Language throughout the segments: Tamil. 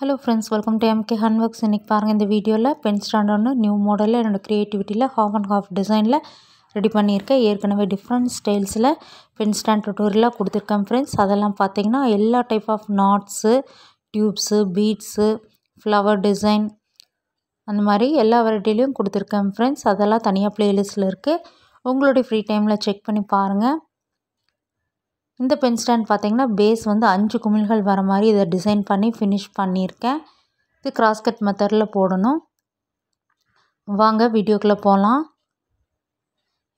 hello friends welcome to MK hand works இன்றைக்கி பாருங்கள் இந்த வீடியோவில் பென் ஸ்டாண்ட் ஒன்று நியூ மாடலில் என்னோடய க்ரியேட்டிவிட்டியில் ஹாஃப் அண்ட் ஹாஃப் டிசைனில் ரெடி பண்ணியிருக்கேன் ஏற்கனவே டிஃப்ரெண்ட் ஸ்டைல்ஸில் பென் ஸ்டாண்ட் டுட்டோரியலாக கொடுத்துருக்கேன் ஃப்ரெண்ட்ஸ் அதெல்லாம் பார்த்தீங்கன்னா எல்லா type of knots tubes beads flower design அந்த மாதிரி எல்லா வெரைட்டிலையும் கொடுத்துருக்கேன் ஃப்ரெண்ட்ஸ் அதெல்லாம் தனியாக ப்ளேலிஸ்ட்டில் இருக்குது உங்களுடைய ஃப்ரீ டைமில் செக் பண்ணி பாருங்கள் இந்த பென் ஸ்டாண்ட் பார்த்திங்கன்னா பேஸ் வந்து அஞ்சு குமிழ்கள் வர மாதிரி இதை டிசைன் பண்ணி ஃபினிஷ் பண்ணியிருக்கேன் இது கிராஸ்கட் மெத்தடில் போடணும் வாங்க வீடியோக்குள்ளே போகலாம்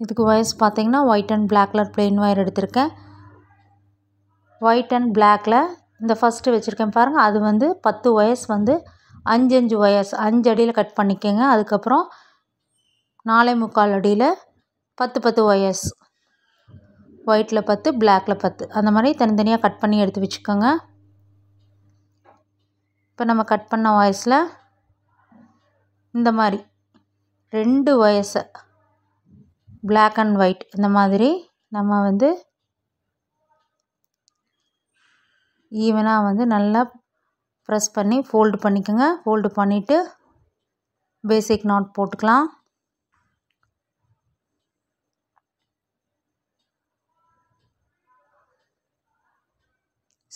இதுக்கு வயஸ் பார்த்திங்கன்னா white and black colour plain wire எடுத்திருக்கேன் ஒயிட் அண்ட் பிளாக்கில் இந்த ஃபஸ்ட்டு வச்சுருக்கேன் பாருங்கள் அது வந்து பத்து ஒயர்ஸ் வந்து அஞ்சு அஞ்சு ஒயர்ஸ் அஞ்சு அடியில் கட் பண்ணிக்கோங்க அதுக்கப்புறம் நாலே முக்கால் அடியில் பத்து பத்து ஒயர்ஸ் ஒயிட்டில் பத்து பிளாக்கில் பத்து அந்த மாதிரி தனித்தனியாக கட் பண்ணி எடுத்து வச்சுக்கோங்க இப்போ நம்ம கட் பண்ண வாய்ஸில் இந்த மாதிரி ரெண்டு வயசை பிளாக் அண்ட் ஒயிட் இந்த மாதிரி நம்ம வந்து ஈவனாக வந்து நல்லா ப்ரெஸ் பண்ணி ஃபோல்டு பண்ணிக்கோங்க ஃபோல்டு பண்ணிவிட்டு பேசிக் நாட் போட்டுக்கலாம்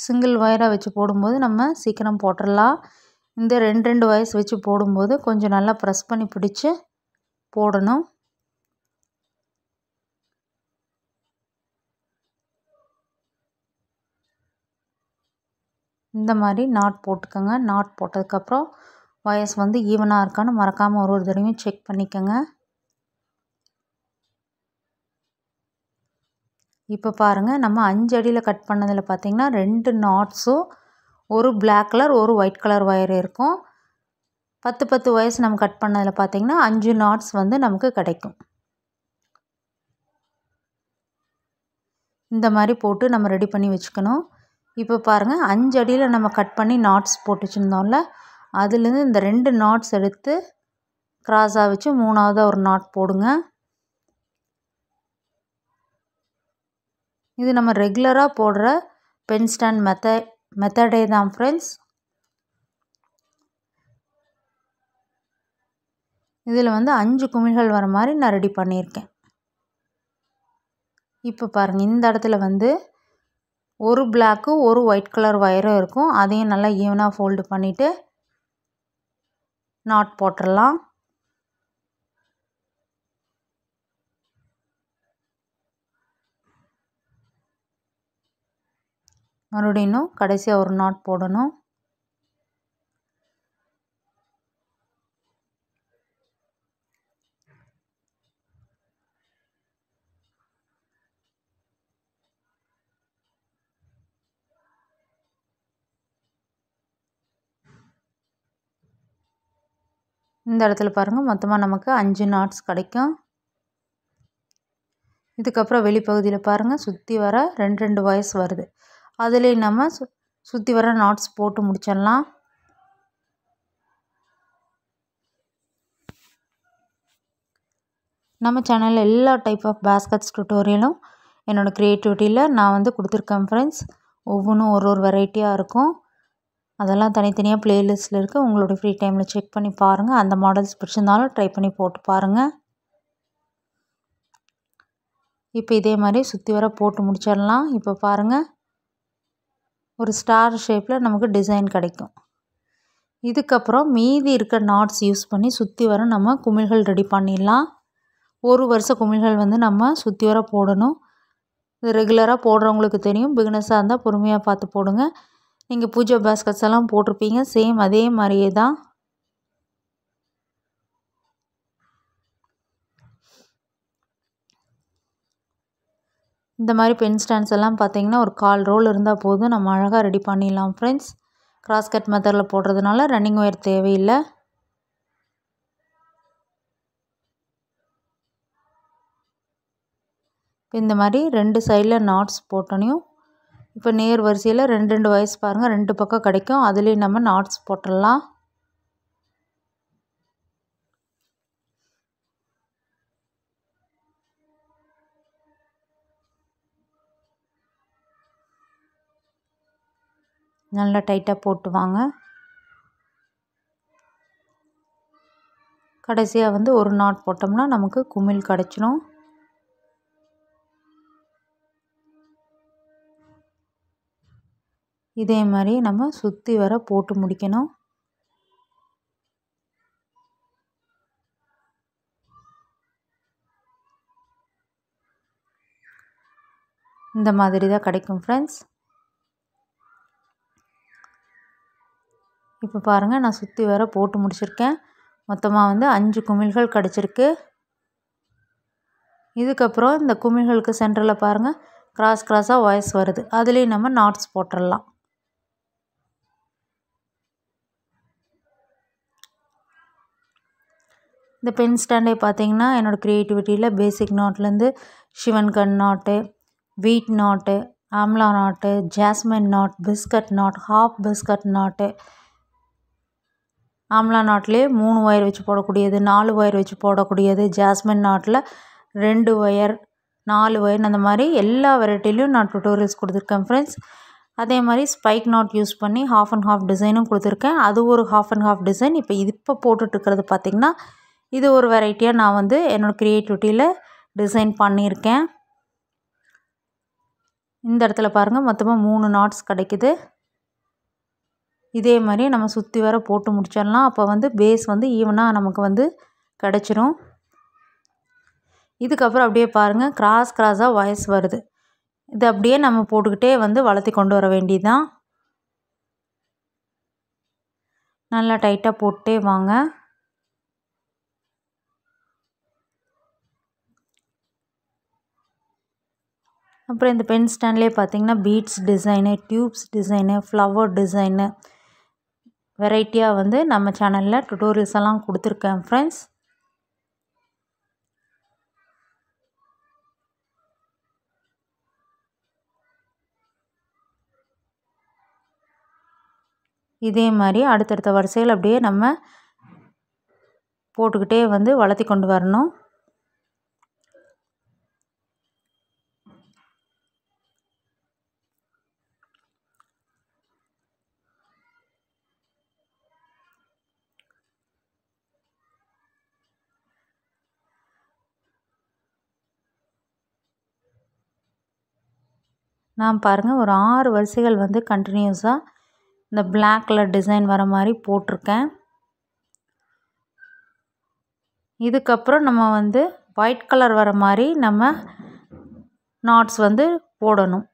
சிங்கிள் ஒயராக வச்சு போடும்போது நம்ம சீக்கிரம் போட்டுடலாம் இந்த ரெண்டு ரெண்டு வயஸ் வச்சு போடும்போது கொஞ்சம் நல்லா ப்ரெஸ் பண்ணி பிடிச்சி போடணும் இந்த மாதிரி நாட் போட்டுக்கோங்க நாட் போட்டதுக்கப்புறம் வயஸ் வந்து ஈவனாக இருக்கான்னு மறக்காமல் ஒரு ஒரு தடவையும் செக் பண்ணிக்கோங்க இப்போ பாருங்கள் நம்ம அஞ்சு அடியில் கட் பண்ணதில் பார்த்திங்கன்னா ரெண்டு நாட்ஸும் ஒரு பிளாக் கலர் ஒரு ஒயிட் கலர் ஒயர் இருக்கும் பத்து பத்து ஒயர்ஸ் நம்ம கட் பண்ணதில் பார்த்திங்கன்னா அஞ்சு நாட்ஸ் வந்து நமக்கு கிடைக்கும் இந்த மாதிரி போட்டு நம்ம ரெடி பண்ணி வச்சுக்கணும் இப்போ பாருங்கள் அஞ்சு அடியில் நம்ம கட் பண்ணி நாட்ஸ் போட்டு வச்சுருந்தோம்ல அதுலேருந்து இந்த ரெண்டு நாட்ஸ் எடுத்து க்ராஸாக வச்சு மூணாவதாக ஒரு நாட் போடுங்க இது நம்ம ரெகுலராக போடுற பென் ஸ்டாண்ட் மெத்த மெத்தடே தான் ஃப்ரெண்ட்ஸ் இதில் வந்து அஞ்சு குமிழ்கள் வர மாதிரி நான் ரெடி பண்ணியிருக்கேன் இப்போ பாருங்கள் இந்த இடத்துல வந்து ஒரு பிளாக்கு ஒரு ஒயிட் கலர் ஒயரும் இருக்கும் அதையும் நல்லா ஈவனாக ஃபோல்டு பண்ணிவிட்டு நாட் போட்டுடலாம் மறுபடியும் இன்னும் கடைசியாக ஒரு நாட் போடணும் இந்த இடத்துல பாருங்கள் மொத்தமாக நமக்கு அஞ்சு நாட்ஸ் கிடைக்கும் இதுக்கப்புறம் வெளிப்பகுதியில் பாருங்கள் சுற்றி வர ரெண்டு ரெண்டு வயசு வருது அதில் நம்ம சு சுற்றி வர நாட்ஸ் போட்டு முடிச்சிடலாம் நம்ம சேனலில் எல்லா டைப் ஆஃப் பேஸ்கட்ஸ் டுட்டோரியலும் என்னோடய க்ரியேட்டிவிட்டியில் நான் வந்து கொடுத்துருக்கேன் ஃப்ரெண்ட்ஸ் ஒவ்வொன்றும் ஒரு ஒரு வெரைட்டியாக இருக்கும் அதெல்லாம் தனித்தனியாக ப்ளேலிஸ்டில் இருக்குது உங்களுடைய ஃப்ரீ டைமில் செக் பண்ணி பாருங்கள் அந்த மாடல்ஸ் பிடிச்சிருந்தாலும் ட்ரை பண்ணி போட்டு பாருங்கள் இப்போ இதே மாதிரி சுற்றி வர போட்டு முடிச்சிடலாம் இப்போ பாருங்கள் ஒரு ஸ்டார் ஷேப்பில் நமக்கு டிசைன் கிடைக்கும் இதுக்கப்புறம் மீதி இருக்க நாட்ஸ் யூஸ் பண்ணி சுற்றி வர நம்ம குமிழ்கள் ரெடி பண்ணிடலாம் ஒரு வருஷ குமிழ்கள் வந்து நம்ம சுற்றி வர போடணும் இது ரெகுலராக போடுறவங்களுக்கு தெரியும் பிகினஸாக இருந்தால் பொறுமையாக பார்த்து போடுங்க நீங்கள் பூஜா பேஸ்கட்ஸ் எல்லாம் போட்டிருப்பீங்க சேம் அதே மாதிரியே தான் இந்த மாதிரி பென் ஸ்டாண்ட்ஸ் எல்லாம் பார்த்தீங்கன்னா ஒரு கால் ரோல் இருந்தால் போதும் நம்ம அழகாக ரெடி பண்ணிடலாம் ஃப்ரெண்ட்ஸ் கிராஸ் கட் மெத்தடில் போடுறதுனால ரன்னிங் ஒயர் தேவையில்லை இப்போ இந்த மாதிரி ரெண்டு சைடில் நாட்ஸ் போட்டோனையும் இப்போ நேர் வரிசையில் ரெண்டு ரெண்டு வயசு பாருங்கள் ரெண்டு பக்கம் கிடைக்கும் அதுலேயும் நம்ம நாட்ஸ் போட்டுடலாம் நல்லா டைட்டாக போட்டு வாங்க கடைசியாக வந்து ஒரு நாட் போட்டோம்னா நமக்கு குமிழ் கிடச்சிடும் இதே மாதிரி நம்ம சுற்றி வர போட்டு முடிக்கணும் இந்த மாதிரி தான் கிடைக்கும் ஃப்ரெண்ட்ஸ் இப்போ பாருங்கள் நான் சுற்றி வேற போட்டு முடிச்சிருக்கேன் மொத்தமாக வந்து அஞ்சு குமிழ்கள் கிடச்சிருக்கு இதுக்கப்புறம் இந்த குமிழ்களுக்கு சென்டரில் பாருங்கள் கிராஸ் கிராஸாக வாய்ஸ் வருது அதுலேயும் நம்ம நாட்ஸ் போட்டுடலாம் இந்த பென் ஸ்டாண்டே பார்த்திங்கன்னா என்னோடய க்ரியேட்டிவிட்டியில் பேசிக் நாட்லேருந்து சிவன் கண் நாட்டு வீட் knot amla knot jasmine knot biscuit knot half biscuit knot amla நாட்லேயே மூணு ஒயர் வச்சு போடக்கூடியது நாலு ஒயர் வச்சு போடக்கூடியது ஜாஸ்மின் நாட்டில் ரெண்டு ஒயர் நாலு ஒயர் அந்த மாதிரி எல்லா வெரைட்டிலையும் நான் டுட்டோரியல்ஸ் கொடுத்துருக்கேன் ஃப்ரெண்ட்ஸ் அதே மாதிரி ஸ்பைக் நாட் யூஸ் பண்ணி ஹாஃப் அண்ட் ஹாஃப் டிசைனும் கொடுத்துருக்கேன் அது ஒரு ஹாஃப் அண்ட் ஹாஃப் டிசைன் இப்போ இப்போ போட்டுட்ருக்கிறது பார்த்திங்கன்னா இது ஒரு வெரைட்டியாக நான் வந்து என்னோடய க்ரியேட்டிவிட்டியில் டிசைன் பண்ணியிருக்கேன் இந்த இடத்துல பாருங்கள் மொத்தமாக மூணு நாட்ஸ் கிடைக்குது இதே மாதிரி நம்ம சுற்றி வர போட்டு முடிச்சிடலாம் அப்போ வந்து பேஸ் வந்து ஈவனாக நமக்கு வந்து கிடச்சிரும் இதுக்கப்புறம் அப்படியே பாருங்கள் கிராஸ் கிராஸாக வயஸ் வருது இது அப்படியே நம்ம போட்டுக்கிட்டே வந்து வளர்த்தி கொண்டு வர வேண்டியதுதான் நல்லா டைட்டாக போட்டே வாங்க அப்புறம் இந்த பென் ஸ்டாண்ட்லேயே பார்த்தீங்கன்னா beads design tubes design flower design வெரைட்டியாக வந்து நம்ம சேனலில் டுட்டோரியல்ஸ் எல்லாம் கொடுத்துருக்கேன் ஃப்ரெண்ட்ஸ் இதே மாதிரி அடுத்தடுத்த வரிசையில் அப்படியே நம்ம போட்டுக்கிட்டே வந்து வளர்த்தி கொண்டு வரணும் நான் பாருங்கள் ஒரு ஆறு வரிசைகள் வந்து கண்டினியூஸாக இந்த பிளாக் கலர் டிசைன் வர மாதிரி போட்டிருக்கேன் இதுக்கப்புறம் நம்ம வந்து ஒயிட் கலர் வர மாதிரி நம்ம நாட்ஸ் வந்து போடணும்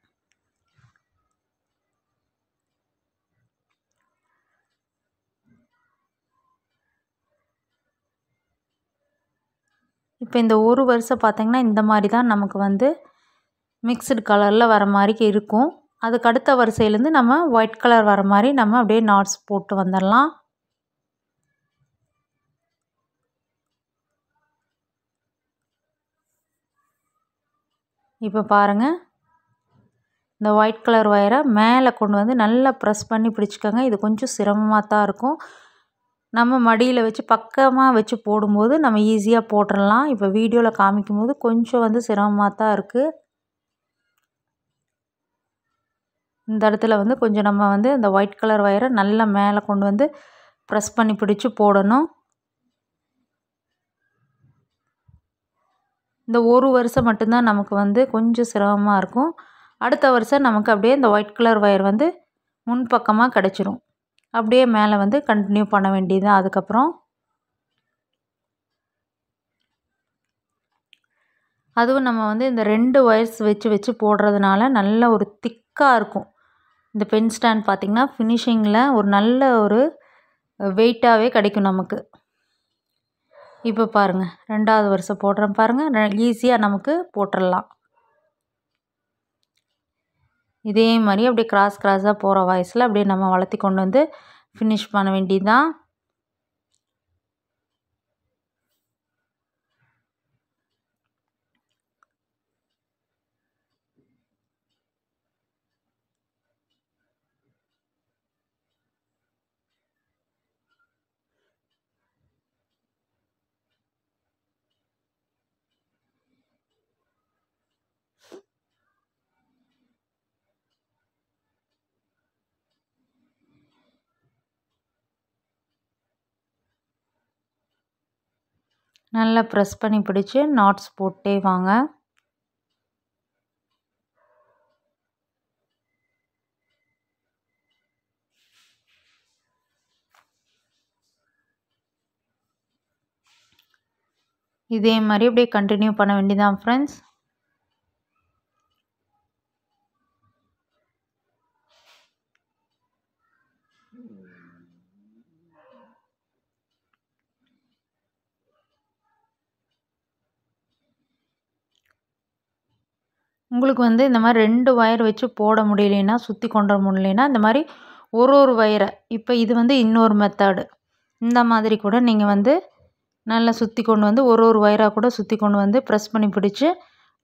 இப்போ இந்த ஒரு வருஷம் பார்த்திங்கன்னா இந்த மாதிரி தான் நமக்கு வந்து மிக்ஸ்டு கலரில் வர மாதிரி இருக்கும் அதுக்கு அடுத்த வரிசையிலேருந்து நம்ம ஒயிட் கலர் வர மாதிரி நம்ம அப்படியே நாட்ஸ் போட்டு வந்துடலாம் இப்போ பாருங்கள் இந்த ஒயிட் கலர் ஒயரை மேலே கொண்டு வந்து நல்லா ப்ரெஸ் பண்ணி பிடிச்சிக்கோங்க இது கொஞ்சம் சிரமமாக தான் இருக்கும் நம்ம மடியில் வச்சு பக்கமாக வச்சு போடும்போது நம்ம ஈஸியாக போட்டுடலாம் இப்போ வீடியோவில் காமிக்கும் போது கொஞ்சம் வந்து சிரமமாக தான் இருக்குது இந்த இடத்துல வந்து கொஞ்சம் நம்ம வந்து இந்த ஒயிட் கலர் ஒயரை நல்லா மேலே கொண்டு வந்து ப்ரெஸ் பண்ணி பிடிச்சி போடணும் இந்த ஒரு வருஷம் மட்டும்தான் நமக்கு வந்து கொஞ்சம் சிரமமாக இருக்கும் அடுத்த வருஷம் நமக்கு அப்படியே இந்த ஒயிட் கலர் ஒயர் வந்து முன்பக்கமாக கிடச்சிரும் அப்படியே மேலே வந்து கண்டினியூ பண்ண வேண்டியது அதுக்கப்புறம் அதுவும் நம்ம வந்து இந்த ரெண்டு ஒயர்ஸ் வச்சு வச்சு போடுறதுனால நல்ல ஒரு திக்காக இருக்கும் இந்த பென் ஸ்டாண்ட் பார்த்திங்கன்னா ஃபினிஷிங்கில் ஒரு நல்ல ஒரு வெயிட்டாகவே கிடைக்கும் நமக்கு இப்போ பாருங்கள் ரெண்டாவது வருஷம் போடுறேன் பாருங்கள் ஈஸியாக நமக்கு போட்டுடலாம் இதே மாதிரி அப்படியே கிராஸ் கிராஸாக போகிற வாய்ஸில் அப்படியே நம்ம வளர்த்தி கொண்டு வந்து ஃபினிஷ் பண்ண வேண்டியதுதான் நல்லா ப்ரெஸ் பண்ணி பிடிச்சி நாட்ஸ் போட்டே வாங்க இதே மாதிரி அப்படியே கண்டினியூ பண்ண வேண்டியதான் ஃப்ரெண்ட்ஸ் உங்களுக்கு வந்து இந்த மாதிரி ரெண்டு ஒயர் வச்சு போட முடியலைன்னா சுற்றி கொண்டு வர முடியலைன்னா இந்த மாதிரி ஒரு ஒரு ஒயரை இப்போ இது வந்து இன்னொரு மெத்தடு இந்த மாதிரி கூட நீங்கள் வந்து நல்லா சுற்றி கொண்டு வந்து ஒரு ஒரு ஒயராக கூட சுற்றி கொண்டு வந்து ப்ரெஸ் பண்ணி பிடிச்சி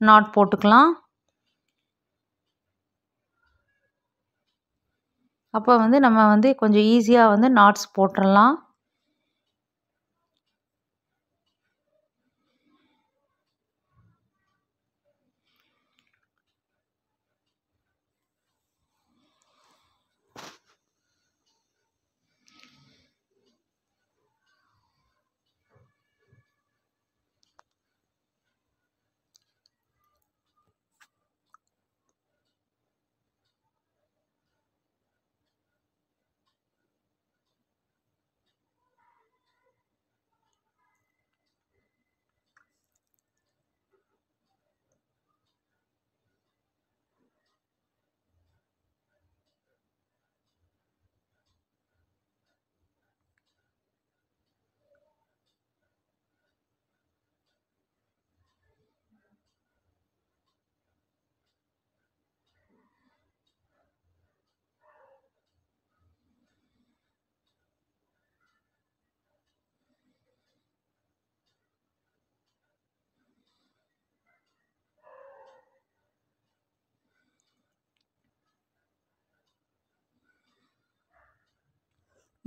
நாட் போட்டுக்கலாம் அப்போ வந்து நம்ம வந்து கொஞ்சம் ஈஸியாக வந்து நாட்ஸ் போட்டுடலாம்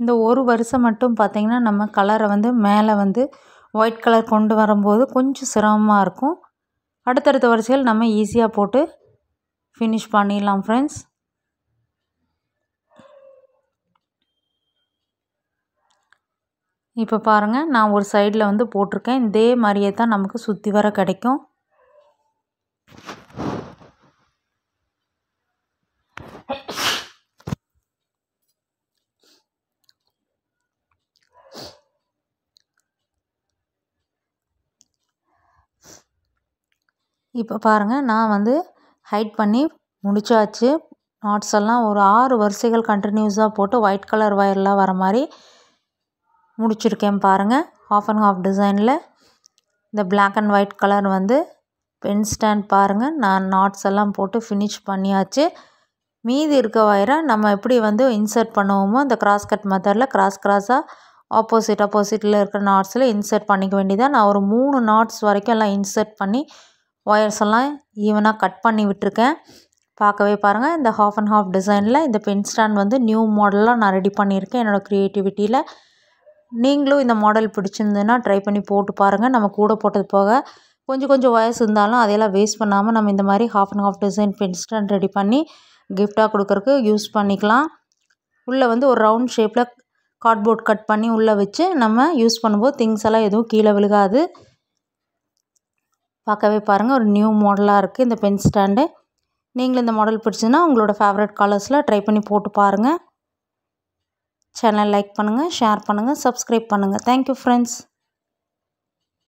இந்த ஒரு வருஷம் மட்டும் பார்த்திங்கன்னா நம்ம கலரை வந்து மேலே வந்து ஒயிட் கலர் கொண்டு வரும்போது கொஞ்சம் சிரமமாக இருக்கும் அடுத்தடுத்த வரிசையில் நம்ம ஈஸியாக போட்டு ஃபினிஷ் பண்ணிடலாம் ஃப்ரெண்ட்ஸ் இப்போ பாருங்கள் நான் ஒரு சைடில் வந்து போட்டிருக்கேன் இதே மாதிரியே தான் நமக்கு சுற்றி வர கிடைக்கும் இப்போ பாருங்கள் நான் வந்து ஹைட் பண்ணி முடிச்சாச்சு நாட்ஸ் எல்லாம் ஒரு ஆறு வரிசைகள் கண்டினியூஸாக போட்டு ஒயிட் கலர் ஒயர்லாம் வர மாதிரி முடிச்சிருக்கேன் பாருங்கள் ஆஃப் அண்ட் ஆஃப் டிசைனில் இந்த பிளாக் அண்ட் ஒயிட் கலர் வந்து பென் ஸ்டாண்ட் பாருங்கள் நான் நாட்ஸ் எல்லாம் போட்டு ஃபினிஷ் பண்ணியாச்சு மீதி இருக்க ஒயரை நம்ம எப்படி வந்து இன்சர்ட் பண்ணுவோமோ அந்த கிராஸ் கட் மெத்தடில் கிராஸ் கிராஸாக ஆப்போசிட் ஆப்போசிட்டில் இருக்கிற நாட்ஸில் இன்சர்ட் பண்ணிக்க வேண்டியதாக நான் ஒரு மூணு நாட்ஸ் வரைக்கும் எல்லாம் இன்சர்ட் பண்ணி ஒயர்ஸ் எல்லாம் ஈவனாக கட் பண்ணி விட்டுருக்கேன் பார்க்கவே பாருங்கள் இந்த ஹாஃப் அண்ட் ஹாஃப் டிசைனில் இந்த பென் ஸ்டாண்ட் வந்து நியூ மாடலாக நான் ரெடி பண்ணியிருக்கேன் என்னோடய க்ரியேட்டிவிட்டியில் நீங்களும் இந்த மாடல் பிடிச்சிருந்ததுன்னா ட்ரை பண்ணி போட்டு பாருங்கள் நம்ம கூட போட்டது போக கொஞ்சம் கொஞ்சம் ஒயர்ஸ் இருந்தாலும் அதையெல்லாம் வேஸ்ட் பண்ணாமல் நம்ம இந்த மாதிரி half and half design pen stand ready பண்ணி கிஃப்டாக கொடுக்குறக்கு யூஸ் பண்ணிக்கலாம் உள்ளே வந்து ஒரு ரவுண்ட் ஷேப்பில் கார்ட்போர்ட் கட் பண்ணி உள்ளே வச்சு நம்ம யூஸ் பண்ணும்போது திங்ஸ் எல்லாம் எதுவும் கீழே விழுகாது பார்க்கவே பாருங்கள் ஒரு நியூ மாடலாக இருக்குது இந்த பென் ஸ்டாண்டு நீங்களும் இந்த மாடல் பிடிச்சதுன்னா உங்களோட ஃபேவரட் கலர்ஸில் ட்ரை பண்ணி போட்டு பாருங்கள் சேனல் லைக் பண்ணுங்கள் ஷேர் பண்ணுங்கள் சப்ஸ்கிரைப் பண்ணுங்கள் தேங்க்யூ ஃப்ரெண்ட்ஸ்